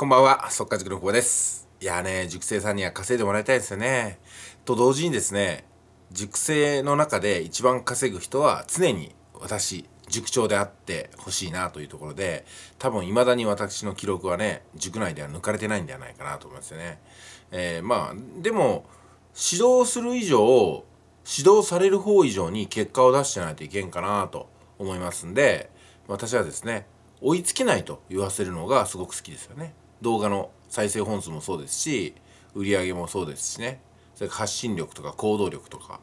こんばんは、速稼塾の久保です。いやね、塾生さんには稼いでもらいたいですよね。と同時にですね、塾生の中で一番稼ぐ人は常に私、塾長であってほしいなというところで、多分未だに私の記録はね、塾内では抜かれてないんではないかなと思いますよね。えー、まあ、でも、指導する以上、指導される方以上に結果を出してないといけんかなと思いますんで、私はですね、追いつけないと言わせるのがすごく好きですよね。動画の再生本数もそうですし売り上げもそうですしねそれ発信力とか行動力とか、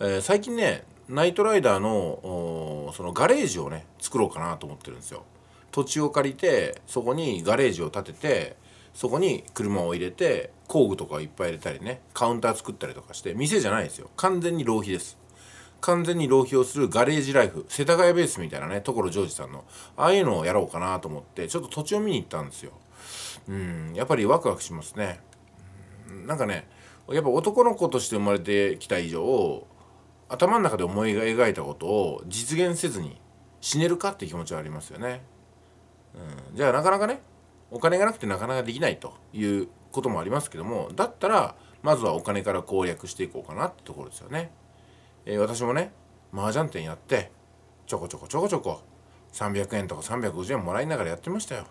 えー、最近ねナイトライダーのそのガレージをね作ろうかなと思ってるんですよ土地を借りてそこにガレージを建ててそこに車を入れて工具とかをいっぱい入れたりねカウンター作ったりとかして店じゃないですよ完全に浪費です完全に浪費をするガレージライフ世田谷ベースみたいなね所ジョージさんのああいうのをやろうかなと思ってちょっと土地を見に行ったんですようんやっぱりワクワクしますね。なんかねやっぱ男の子として生まれてきた以上頭の中で思い描いたことを実現せずに死ねるかって気持ちはありますよね。うん、じゃあなかなかねお金がなくてなかなかできないということもありますけどもだったらまずはお金から攻略していこうかなってところですよね。えー、私もね麻雀店やってちょこちょこちょこちょこ300円とか350円もらいながらやってましたよ。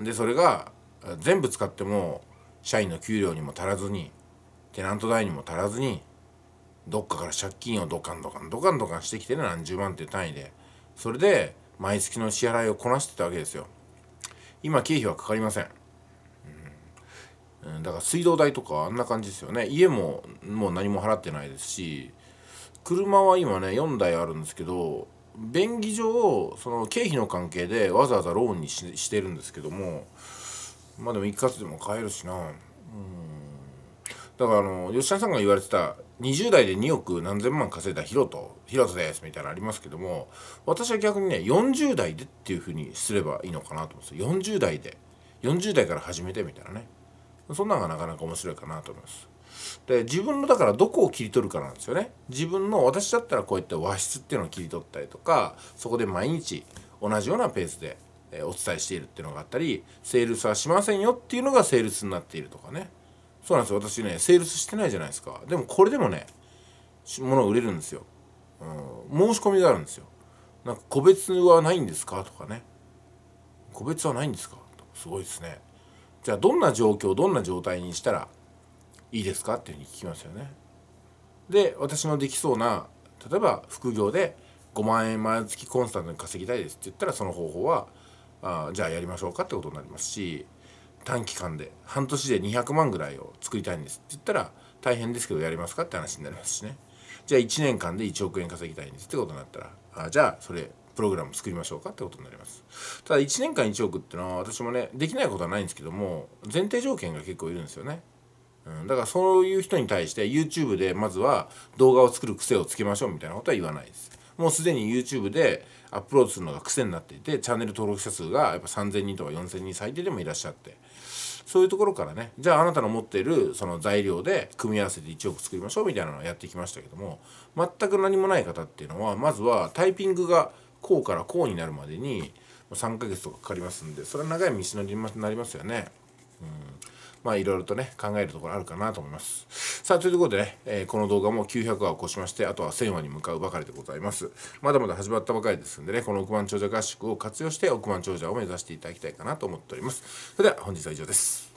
でそれが全部使っても社員の給料にも足らずにテナント代にも足らずにどっかから借金をドカンドカンドカンドカンしてきてね何十万っていう単位でそれで毎月の支払いをこなしてたわけですよ今経費はかかりません、うん、だから水道代とかあんな感じですよね家ももう何も払ってないですし車は今ね4台あるんですけど便宜上その経費の関係でわざわざローンにしてるんですけどもまあでも一括でも買えるしなうんだからあの吉田さんが言われてた20代で2億何千万稼いだヒロトヒロトですみたいなのありますけども私は逆にね40代でっていうふうにすればいいのかなと思うんですよ40代で40代から始めてみたいなねそんなんがなかなか面白いかなと思いますで自分のだからどこを切り取るかなんですよね自分の私だったらこういった和室っていうのを切り取ったりとかそこで毎日同じようなペースでえお伝えしているっていうのがあったりセールスはしませんよっていうのがセールスになっているとかねそうなんですよ私ねセールスしてないじゃないですかでもこれでもね物売れるんですよ、うん、申し込みがあるんですよなんか個別はないんですかとかね個別はないんですかすごいですねじゃあどんな状況どんな状態にしたらいいですかっていうふうに聞きますよねで私のできそうな例えば副業で5万円毎月コンスタントに稼ぎたいですって言ったらその方法はあじゃあやりましょうかってことになりますし短期間で半年で200万ぐらいを作りたいんですって言ったら大変ですけどやりますかって話になりますしねじゃあ1年間で1億円稼ぎたいんですってことになったらあじゃあそれプログラム作りましょうかってことになりますただ1年間1億ってのは私もねできないことはないんですけども前提条件が結構いるんですよね、うん、だからそういう人に対して YouTube でまずは動画を作る癖をつけましょうみたいなことは言わないですもうすでに YouTube でアップロードするのが癖になっていてチャンネル登録者数がやっぱ3,000人とか4,000人最低でもいらっしゃってそういうところからねじゃああなたの持っているその材料で組み合わせて1億作りましょうみたいなのをやってきましたけども全く何もない方っていうのはまずはタイピングがこうからこうになるまでに3ヶ月とかかかりますんでそれは長い道のりになりますよね。うんまあいろいろとね考えるところあるかなと思いますさあということでね、えー、この動画も900話を越しましてあとは1000話に向かうばかりでございますまだまだ始まったばかりですんでねこの億万長者合宿を活用して億万長者を目指していただきたいかなと思っておりますそれでは本日は以上です